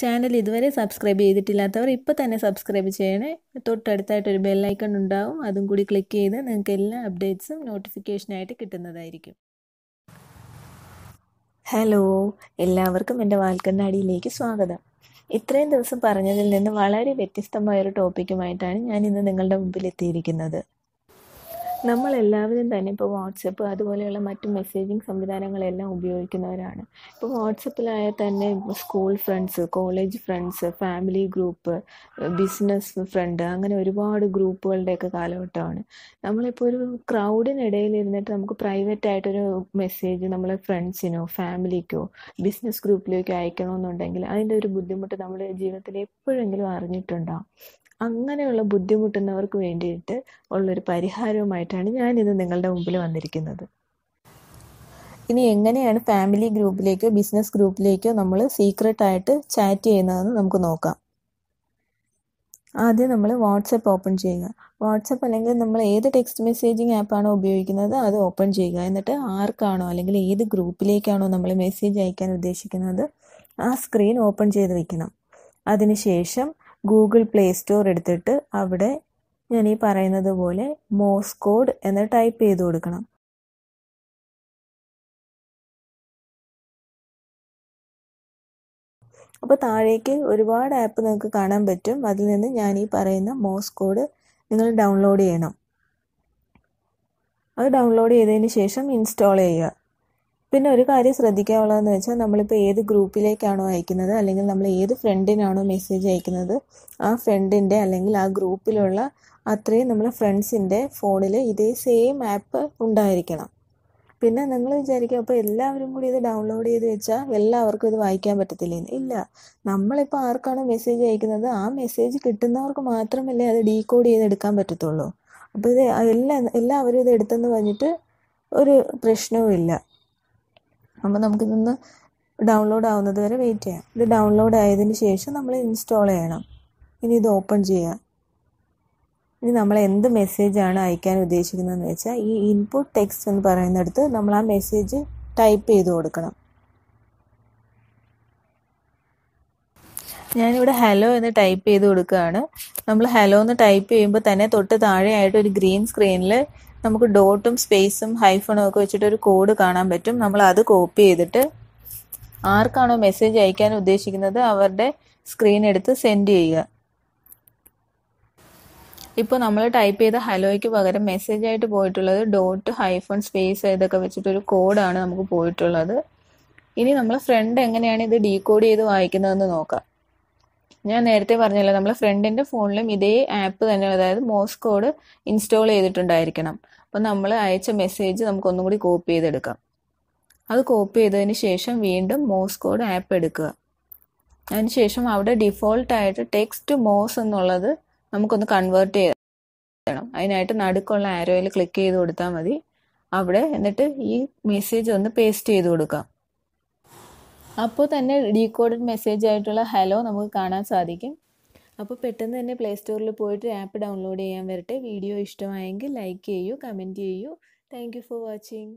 channel ഇതുവരെ subscribe ചെയ്തിട്ടില്ലാത്തവർ ഇപ്പോൾ തന്നെ സബ്സ്ക്രൈബ് ചെയ്യണേ തൊട്ടടുത്തായിട്ടൊരു ബെല്ലൈക്കൺ ഉണ്ടാവും അതും കൂടി ക്ലിക്ക് ചെയ്ത് നിങ്ങൾക്ക് എല്ലാ അപ്ഡേറ്റ്സും നോട്ടിഫിക്കേഷനായിട്ട് കിട്ടുന്നതായിരിക്കും ഹലോ എല്ലാവർക്കും എൻ്റെ വാൽക്കണ്ണാടിയിലേക്ക് സ്വാഗതം ഇത്രയും ദിവസം പറഞ്ഞതിൽ നിന്ന് വളരെ വ്യത്യസ്തമായൊരു ടോപ്പിക്കുമായിട്ടാണ് ഞാൻ ഇന്ന് നിങ്ങളുടെ മുമ്പിൽ എത്തിയിരിക്കുന്നത് നമ്മളെല്ലാവരും തന്നെ ഇപ്പോൾ വാട്സപ്പ് അതുപോലെയുള്ള മറ്റ് മെസ്സേജിങ് സംവിധാനങ്ങളെല്ലാം ഉപയോഗിക്കുന്നവരാണ് ഇപ്പോൾ വാട്സപ്പിലായാൽ തന്നെ school friends college friends family group business friend അങ്ങനെ ഒരുപാട് ഗ്രൂപ്പുകളുടെയൊക്കെ കാലഘട്ടമാണ് നമ്മളിപ്പോൾ ഒരു ക്രൗഡിനിടയിൽ ഇരുന്നിട്ട് നമുക്ക് പ്രൈവറ്റ് ആയിട്ടൊരു മെസ്സേജ് നമ്മളെ ഫ്രണ്ട്സിനോ ഫാമിലിക്കോ ബിസിനസ് ഗ്രൂപ്പിലേക്കോ അയക്കണമെന്നുണ്ടെങ്കിൽ അതിൻ്റെ ഒരു ബുദ്ധിമുട്ട് നമ്മുടെ ജീവിതത്തിൽ എപ്പോഴെങ്കിലും അറിഞ്ഞിട്ടുണ്ടാകും അങ്ങനെയുള്ള ബുദ്ധിമുട്ടുന്നവർക്ക് വേണ്ടിയിട്ട് ഉള്ളൊരു പരിഹാരവുമായിട്ടാണ് ഇന്ന് നിങ്ങളുടെ മുമ്പിൽ വന്നിരിക്കുന്നത് ഇനി എങ്ങനെയാണ് ഫാമിലി ഗ്രൂപ്പിലേക്കോ ബിസിനസ് ഗ്രൂപ്പിലേക്കോ നമ്മൾ സീക്രട്ടായിട്ട് ചാറ്റ് ചെയ്യുന്നതെന്ന് നമുക്ക് നോക്കാം ആദ്യം നമ്മൾ വാട്സപ്പ് ഓപ്പൺ ചെയ്യുക വാട്സപ്പ് അല്ലെങ്കിൽ നമ്മൾ ഏത് ടെക്സ്റ്റ് മെസ്സേജിങ് ആപ്പാണോ ഉപയോഗിക്കുന്നത് അത് ഓപ്പൺ ചെയ്യുക എന്നിട്ട് ആർക്കാണോ അല്ലെങ്കിൽ ഏത് ഗ്രൂപ്പിലേക്കാണോ നമ്മൾ മെസ്സേജ് അയക്കാൻ ഉദ്ദേശിക്കുന്നത് ആ സ്ക്രീൻ ഓപ്പൺ ചെയ്ത് വെക്കണം അതിനുശേഷം ഗൂഗിൾ പ്ലേ സ്റ്റോർ എടുത്തിട്ട് അവിടെ ഞാൻ ഈ പറയുന്നത് പോലെ മോസ് കോഡ് എന്ന് ടൈപ്പ് ചെയ്ത് കൊടുക്കണം അപ്പോൾ താഴേക്ക് ഒരുപാട് ആപ്പ് നിങ്ങൾക്ക് കാണാൻ പറ്റും അതിൽ നിന്ന് ഞാൻ ഈ പറയുന്ന മോസ് കോഡ് നിങ്ങൾ ഡൗൺലോഡ് ചെയ്യണം അത് ഡൗൺലോഡ് ചെയ്തതിന് ശേഷം ഇൻസ്റ്റാൾ ചെയ്യുക പിന്നെ ഒരു കാര്യം ശ്രദ്ധിക്കാനുള്ളതെന്ന് വെച്ചാൽ നമ്മളിപ്പോൾ ഏത് ഗ്രൂപ്പിലേക്കാണോ അയക്കുന്നത് അല്ലെങ്കിൽ നമ്മൾ ഏത് ഫ്രണ്ടിനാണോ മെസ്സേജ് അയക്കുന്നത് ആ ഫ്രണ്ടിൻ്റെ അല്ലെങ്കിൽ ആ ഗ്രൂപ്പിലുള്ള അത്രയും നമ്മളെ ഫ്രണ്ട്സിൻ്റെ ഫോണിൽ ഇതേ സെയിം ആപ്പ് ഉണ്ടായിരിക്കണം പിന്നെ നിങ്ങൾ വിചാരിക്കും അപ്പോൾ എല്ലാവരും കൂടി ഇത് ഡൗൺലോഡ് ചെയ്ത് വെച്ചാൽ എല്ലാവർക്കും ഇത് വായിക്കാൻ പറ്റത്തില്ലെന്ന് ഇല്ല നമ്മളിപ്പോൾ ആർക്കാണോ മെസ്സേജ് അയക്കുന്നത് ആ മെസ്സേജ് കിട്ടുന്നവർക്ക് മാത്രമല്ലേ അത് ഡീകോഡ് ചെയ്തെടുക്കാൻ പറ്റത്തുള്ളൂ അപ്പോൾ ഇത് എല്ലാ എല്ലാവരും ഇത് എടുത്തെന്ന് പറഞ്ഞിട്ട് ഒരു പ്രശ്നവും ഇല്ല അപ്പോൾ നമുക്കിതൊന്ന് ഡൗൺലോഡ് ആവുന്നത് വരെ വെയിറ്റ് ചെയ്യാം ഇത് ഡൗൺലോഡ് ആയതിന് ശേഷം നമ്മൾ ഇൻസ്റ്റാൾ ചെയ്യണം ഇനി ഇത് ഓപ്പൺ ചെയ്യുക ഇനി നമ്മൾ എന്ത് മെസ്സേജാണ് അയക്കാൻ ഉദ്ദേശിക്കുന്നതെന്ന് വെച്ചാൽ ഈ ഇൻപുട്ട് ടെക്സ്റ്റ് എന്ന് പറയുന്നിടത്ത് നമ്മൾ ആ മെസ്സേജ് ടൈപ്പ് ചെയ്ത് കൊടുക്കണം ഞാനിവിടെ ഹലോ എന്ന് ടൈപ്പ് ചെയ്ത് കൊടുക്കുകയാണ് നമ്മൾ ഹലോ എന്ന് ടൈപ്പ് ചെയ്യുമ്പോൾ തന്നെ തൊട്ട് താഴെയായിട്ട് ഒരു ഗ്രീൻ സ്ക്രീനിൽ നമുക്ക് ഡോട്ടും സ്പേസും ഹൈഫണും ഒക്കെ വെച്ചിട്ട് ഒരു കോഡ് കാണാൻ പറ്റും നമ്മൾ അത് കോപ്പി ചെയ്തിട്ട് ആർക്കാണോ മെസ്സേജ് അയക്കാൻ ഉദ്ദേശിക്കുന്നത് അവരുടെ സ്ക്രീൻ എടുത്ത് സെൻഡ് ചെയ്യുക ഇപ്പോൾ നമ്മൾ ടൈപ്പ് ചെയ്ത ഹലോയ്ക്ക് പകരം മെസ്സേജ് ആയിട്ട് പോയിട്ടുള്ളത് ഡോട്ട് ഹൈഫൺ സ്പേസ് ഇതൊക്കെ വെച്ചിട്ടൊരു കോഡാണ് നമുക്ക് പോയിട്ടുള്ളത് ഇനി നമ്മൾ ഫ്രണ്ട് എങ്ങനെയാണ് ഇത് ഡീകോഡ് ചെയ്ത് വായിക്കുന്നതെന്ന് നോക്കാം ഞാൻ നേരത്തെ പറഞ്ഞല്ലോ നമ്മൾ ഫ്രണ്ടിന്റെ ഫോണിലും ഇതേ ആപ്പ് തന്നെ അതായത് മോസ് കോഡ് ഇൻസ്റ്റാൾ ചെയ്തിട്ടുണ്ടായിരിക്കണം അപ്പം നമ്മൾ അയച്ച മെസ്സേജ് നമുക്ക് ഒന്നും കൂടി കോപ്പി ചെയ്തെടുക്കാം അത് കോപ്പി ചെയ്തതിന് ശേഷം വീണ്ടും മോസ് കോഡ് ആപ്പ് എടുക്കുക അതിനുശേഷം അവിടെ ഡിഫോൾട്ട് ആയിട്ട് ടെക്സ്റ്റ് മോസ് എന്നുള്ളത് നമുക്കൊന്ന് കൺവേർട്ട് ചെയ്യണം അതിനായിട്ട് നടുക്കുള്ള ആരോയിൽ ക്ലിക്ക് ചെയ്ത് കൊടുത്താൽ മതി അവിടെ എന്നിട്ട് ഈ മെസ്സേജ് ഒന്ന് പേസ്റ്റ് ചെയ്ത് കൊടുക്കാം അപ്പോൾ തന്നെ ഡീകോഡഡ് മെസ്സേജ് ആയിട്ടുള്ള ഹലോ നമുക്ക് കാണാൻ സാധിക്കും അപ്പോൾ പെട്ടെന്ന് തന്നെ പ്ലേ സ്റ്റോറിൽ പോയിട്ട് ആപ്പ് ഡൗൺലോഡ് ചെയ്യാൻ വരട്ടെ വീഡിയോ ഇഷ്ടമായെങ്കിൽ ലൈക്ക് ചെയ്യൂ കമൻറ്റ് ചെയ്യൂ താങ്ക് ഫോർ വാച്ചിങ്